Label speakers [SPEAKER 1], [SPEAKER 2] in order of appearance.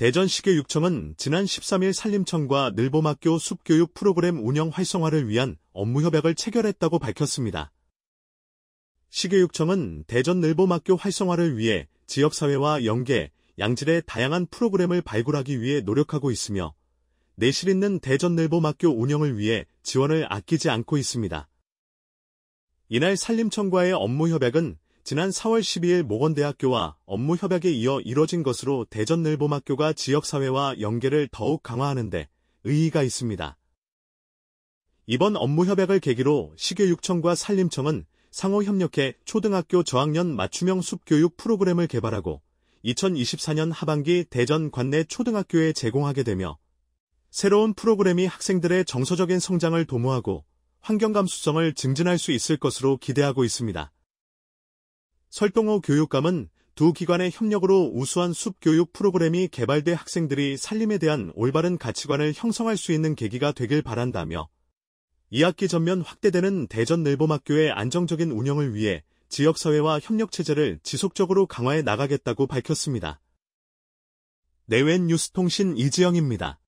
[SPEAKER 1] 대전시계 육청은 지난 13일 산림청과 늘봄학교 숲교육 프로그램 운영 활성화를 위한 업무협약을 체결했다고 밝혔습니다. 시계육청은 대전 늘봄학교 활성화를 위해 지역사회와 연계, 양질의 다양한 프로그램을 발굴하기 위해 노력하고 있으며 내실 있는 대전 늘봄학교 운영을 위해 지원을 아끼지 않고 있습니다. 이날 산림청과의 업무협약은 지난 4월 12일 모건대학교와 업무 협약에 이어 이뤄진 것으로 대전늘보학교가 지역사회와 연계를 더욱 강화하는데 의의가 있습니다. 이번 업무 협약을 계기로 시교육청과 산림청은 상호 협력해 초등학교 저학년 맞춤형 숲교육 프로그램을 개발하고 2024년 하반기 대전 관내 초등학교에 제공하게 되며 새로운 프로그램이 학생들의 정서적인 성장을 도모하고 환경감수성을 증진할 수 있을 것으로 기대하고 있습니다. 설동호 교육감은 두 기관의 협력으로 우수한 숲교육 프로그램이 개발돼 학생들이 산림에 대한 올바른 가치관을 형성할 수 있는 계기가 되길 바란다며 2학기 전면 확대되는 대전늘봄학교의 안정적인 운영을 위해 지역사회와 협력체제를 지속적으로 강화해 나가겠다고 밝혔습니다. 내웬 뉴스통신 이지영입니다.